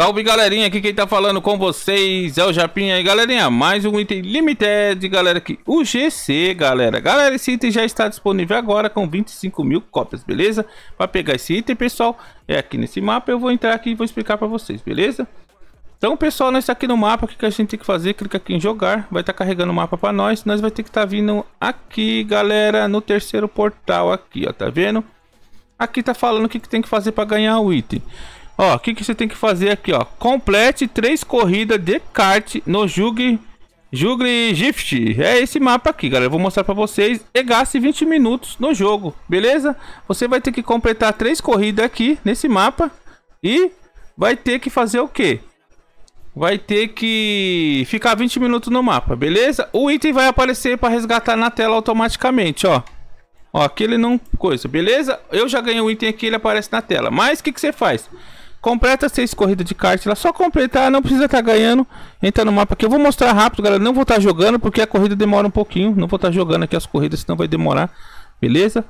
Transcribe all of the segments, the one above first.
Salve galerinha, aqui quem tá falando com vocês é o Japinha aí galerinha, mais um item limited galera aqui, o GC galera Galera, esse item já está disponível agora com 25 mil cópias, beleza? Para pegar esse item pessoal, é aqui nesse mapa, eu vou entrar aqui e vou explicar para vocês, beleza? Então pessoal, nós tá aqui no mapa, o que, a gente tem que fazer? Clica aqui em jogar, vai estar tá carregando o mapa para nós Nós vai ter que estar tá vindo aqui galera, no terceiro portal aqui ó, tá vendo? Aqui tá falando o que, que tem que fazer para ganhar o item Ó, o que, que você tem que fazer aqui, ó? Complete três corridas de kart no jug Jugri Gift, é esse mapa aqui, galera. Eu vou mostrar para vocês. E gaste 20 minutos no jogo, beleza? Você vai ter que completar três corridas aqui nesse mapa e vai ter que fazer o quê? Vai ter que ficar 20 minutos no mapa, beleza? O item vai aparecer para resgatar na tela automaticamente, ó. Ó, aquele não coisa, beleza? Eu já ganhei o item aqui, ele aparece na tela. Mas o que que você faz? Completa seis corridas de kart lá. Só completar, não precisa estar tá ganhando. Entra no mapa aqui. Eu vou mostrar rápido, galera. Não vou estar tá jogando porque a corrida demora um pouquinho. Não vou estar tá jogando aqui as corridas, senão vai demorar. Beleza?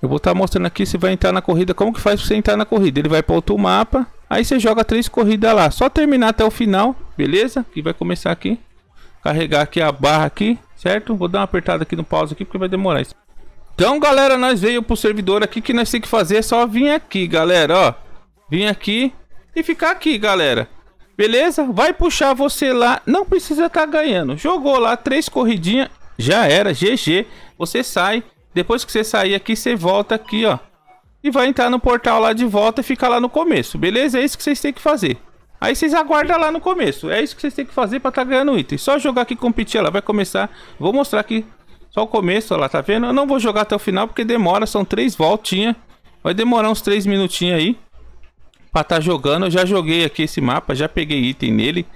Eu vou estar tá mostrando aqui. se vai entrar na corrida. Como que faz pra você entrar na corrida? Ele vai para outro mapa. Aí você joga três corridas lá. Só terminar até o final. Beleza? E vai começar aqui. Carregar aqui a barra aqui. Certo? Vou dar uma apertada aqui no pause aqui porque vai demorar isso. Então, galera, nós veio pro servidor aqui que nós tem que fazer é só vir aqui, galera, ó vir aqui e ficar aqui, galera. Beleza? Vai puxar você lá, não precisa estar tá ganhando. Jogou lá três corridinhas, já era, GG. Você sai, depois que você sair aqui, você volta aqui, ó. E vai entrar no portal lá de volta e ficar lá no começo, beleza? É isso que vocês têm que fazer. Aí vocês aguardam lá no começo. É isso que vocês têm que fazer para estar tá ganhando item. Só jogar aqui competir, ela vai começar. Vou mostrar aqui só o começo, lá tá vendo? Eu não vou jogar até o final porque demora, são três voltinhas. Vai demorar uns três minutinhos aí para estar tá jogando. Eu já joguei aqui esse mapa, já peguei item nele.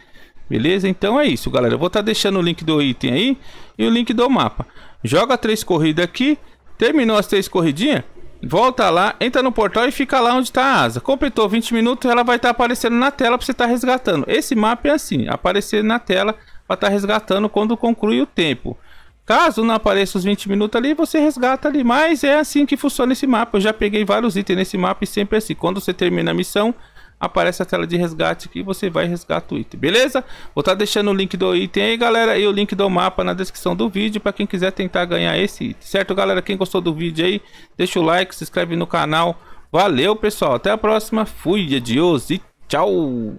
Beleza? Então é isso, galera. Eu vou estar tá deixando o link do item aí e o link do mapa. Joga três corridas aqui. Terminou as três corridinhas? Volta lá, entra no portal e fica lá onde está a asa. Completou 20 minutos, ela vai estar tá aparecendo na tela para você estar tá resgatando. Esse mapa é assim, aparecer na tela para estar tá resgatando quando conclui o tempo. Caso não apareça os 20 minutos ali, você resgata ali. Mas é assim que funciona esse mapa. Eu já peguei vários itens nesse mapa e sempre é assim. Quando você termina a missão, aparece a tela de resgate que você vai resgatar o item, beleza? Vou estar tá deixando o link do item aí, galera, e o link do mapa na descrição do vídeo para quem quiser tentar ganhar esse item, certo, galera? Quem gostou do vídeo aí, deixa o like, se inscreve no canal. Valeu, pessoal. Até a próxima. Fui, adiós e tchau!